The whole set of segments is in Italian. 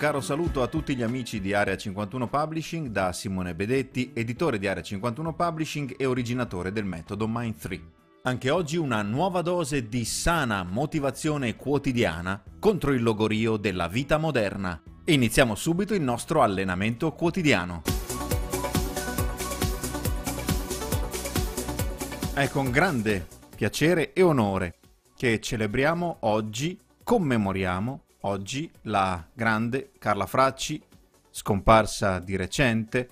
caro saluto a tutti gli amici di Area 51 Publishing da Simone Bedetti, editore di Area 51 Publishing e originatore del metodo Mind 3. Anche oggi una nuova dose di sana motivazione quotidiana contro il logorio della vita moderna. iniziamo subito il nostro allenamento quotidiano. È con grande piacere e onore che celebriamo oggi, commemoriamo Oggi la grande Carla Fracci, scomparsa di recente,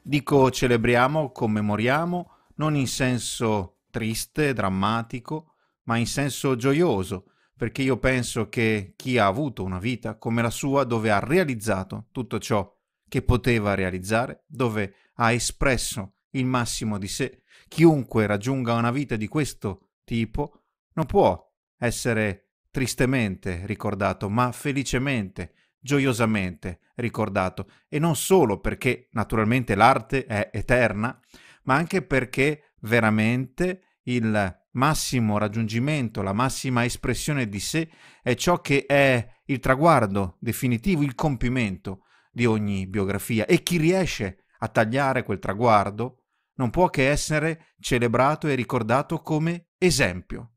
dico celebriamo, commemoriamo, non in senso triste, drammatico, ma in senso gioioso, perché io penso che chi ha avuto una vita come la sua, dove ha realizzato tutto ciò che poteva realizzare, dove ha espresso il massimo di sé, chiunque raggiunga una vita di questo tipo non può essere tristemente ricordato, ma felicemente, gioiosamente ricordato, e non solo perché naturalmente l'arte è eterna, ma anche perché veramente il massimo raggiungimento, la massima espressione di sé è ciò che è il traguardo definitivo, il compimento di ogni biografia e chi riesce a tagliare quel traguardo non può che essere celebrato e ricordato come esempio.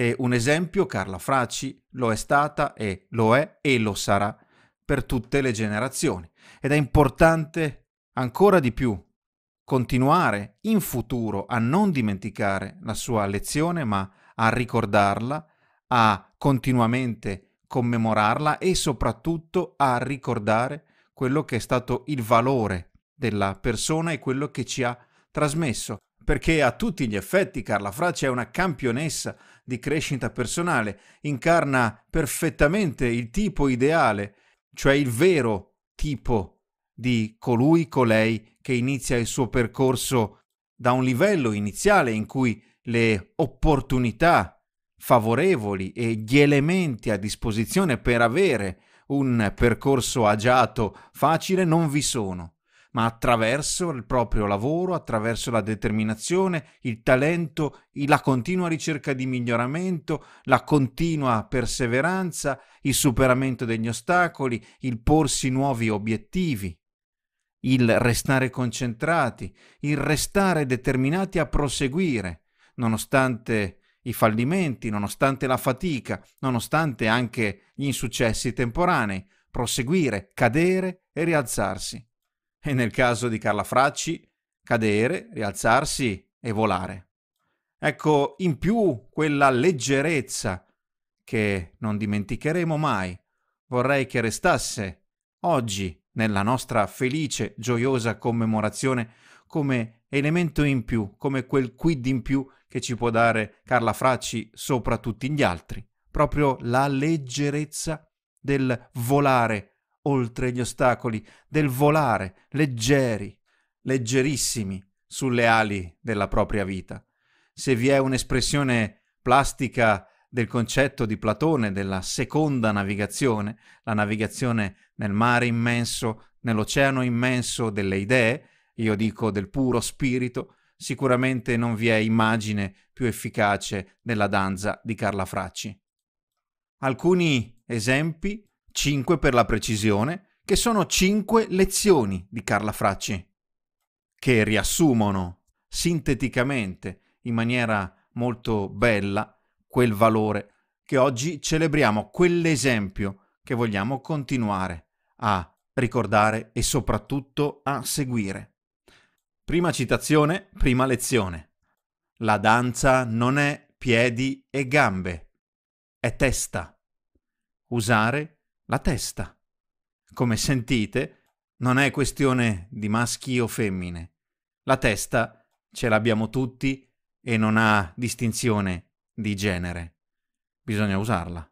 E un esempio Carla Fracci lo è stata e lo è e lo sarà per tutte le generazioni. Ed è importante ancora di più continuare in futuro a non dimenticare la sua lezione, ma a ricordarla, a continuamente commemorarla e soprattutto a ricordare quello che è stato il valore della persona e quello che ci ha trasmesso. Perché a tutti gli effetti Carla Fracci è una campionessa di crescita personale, incarna perfettamente il tipo ideale, cioè il vero tipo di colui, colei che inizia il suo percorso da un livello iniziale in cui le opportunità favorevoli e gli elementi a disposizione per avere un percorso agiato facile non vi sono ma attraverso il proprio lavoro, attraverso la determinazione, il talento, la continua ricerca di miglioramento, la continua perseveranza, il superamento degli ostacoli, il porsi nuovi obiettivi, il restare concentrati, il restare determinati a proseguire, nonostante i fallimenti, nonostante la fatica, nonostante anche gli insuccessi temporanei, proseguire, cadere e rialzarsi e nel caso di Carla Fracci, cadere, rialzarsi e volare. Ecco, in più quella leggerezza che non dimenticheremo mai, vorrei che restasse oggi nella nostra felice, gioiosa commemorazione come elemento in più, come quel quid in più che ci può dare Carla Fracci sopra tutti gli altri, proprio la leggerezza del volare oltre gli ostacoli, del volare leggeri, leggerissimi sulle ali della propria vita. Se vi è un'espressione plastica del concetto di Platone della seconda navigazione, la navigazione nel mare immenso, nell'oceano immenso delle idee, io dico del puro spirito, sicuramente non vi è immagine più efficace della danza di Carla Fracci. Alcuni esempi 5 per la precisione, che sono 5 lezioni di Carla Fracci, che riassumono sinteticamente, in maniera molto bella, quel valore che oggi celebriamo, quell'esempio che vogliamo continuare a ricordare e soprattutto a seguire. Prima citazione, prima lezione. La danza non è piedi e gambe, è testa. Usare la testa. Come sentite, non è questione di maschi o femmine. La testa ce l'abbiamo tutti e non ha distinzione di genere. Bisogna usarla.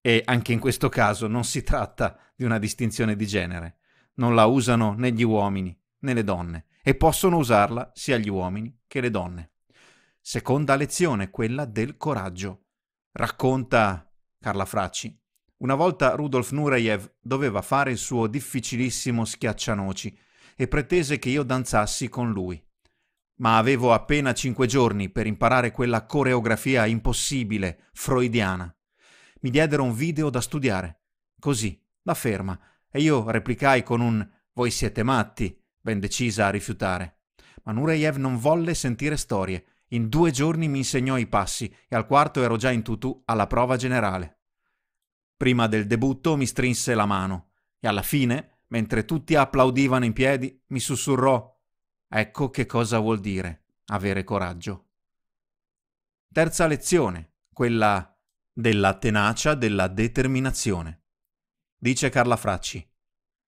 E anche in questo caso non si tratta di una distinzione di genere. Non la usano né gli uomini né le donne e possono usarla sia gli uomini che le donne. Seconda lezione, quella del coraggio. Racconta Carla Fracci una volta Rudolf Nureyev doveva fare il suo difficilissimo schiaccianoci e pretese che io danzassi con lui. Ma avevo appena cinque giorni per imparare quella coreografia impossibile, freudiana. Mi diedero un video da studiare, così, da ferma, e io replicai con un Voi siete matti, ben decisa a rifiutare. Ma Nureyev non volle sentire storie. In due giorni mi insegnò i passi e al quarto ero già in tutù alla prova generale prima del debutto mi strinse la mano e alla fine, mentre tutti applaudivano in piedi, mi sussurrò Ecco che cosa vuol dire avere coraggio. Terza lezione, quella della tenacia, della determinazione. Dice Carla Fracci,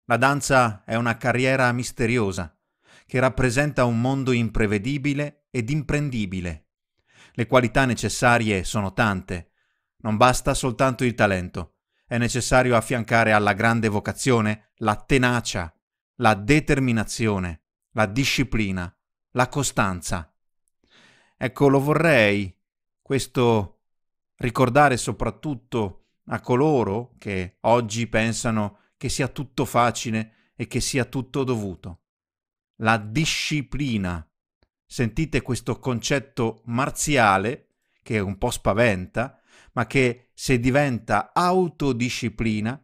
la danza è una carriera misteriosa che rappresenta un mondo imprevedibile ed imprendibile. Le qualità necessarie sono tante, non basta soltanto il talento è necessario affiancare alla grande vocazione la tenacia, la determinazione, la disciplina, la costanza. Ecco, lo vorrei questo ricordare soprattutto a coloro che oggi pensano che sia tutto facile e che sia tutto dovuto. La disciplina. Sentite questo concetto marziale che un po' spaventa, ma che se diventa autodisciplina,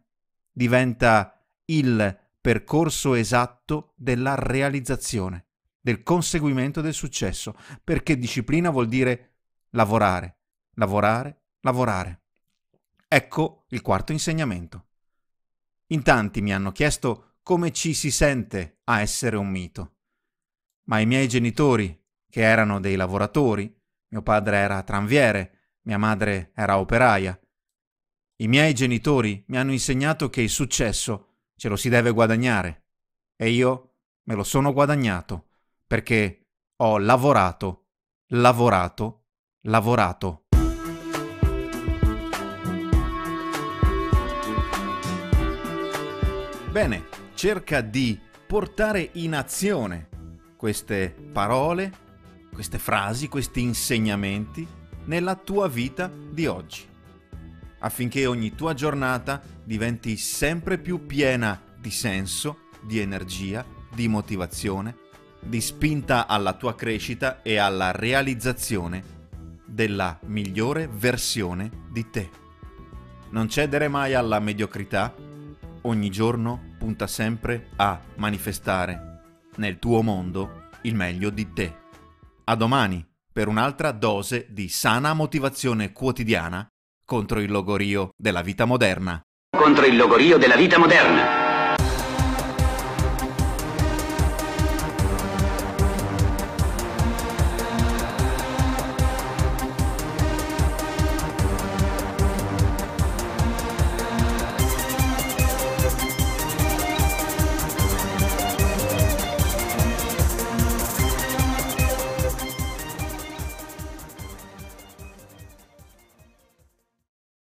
diventa il percorso esatto della realizzazione, del conseguimento del successo, perché disciplina vuol dire lavorare, lavorare, lavorare. Ecco il quarto insegnamento. In tanti mi hanno chiesto come ci si sente a essere un mito, ma i miei genitori, che erano dei lavoratori, mio padre era tranviere, mia madre era operaia. I miei genitori mi hanno insegnato che il successo ce lo si deve guadagnare e io me lo sono guadagnato perché ho lavorato, lavorato, lavorato. Bene, cerca di portare in azione queste parole, queste frasi, questi insegnamenti nella tua vita di oggi, affinché ogni tua giornata diventi sempre più piena di senso, di energia, di motivazione, di spinta alla tua crescita e alla realizzazione della migliore versione di te. Non cedere mai alla mediocrità, ogni giorno punta sempre a manifestare nel tuo mondo il meglio di te. A domani! per un'altra dose di sana motivazione quotidiana contro il logorio della vita moderna. Contro il logorio della vita moderna.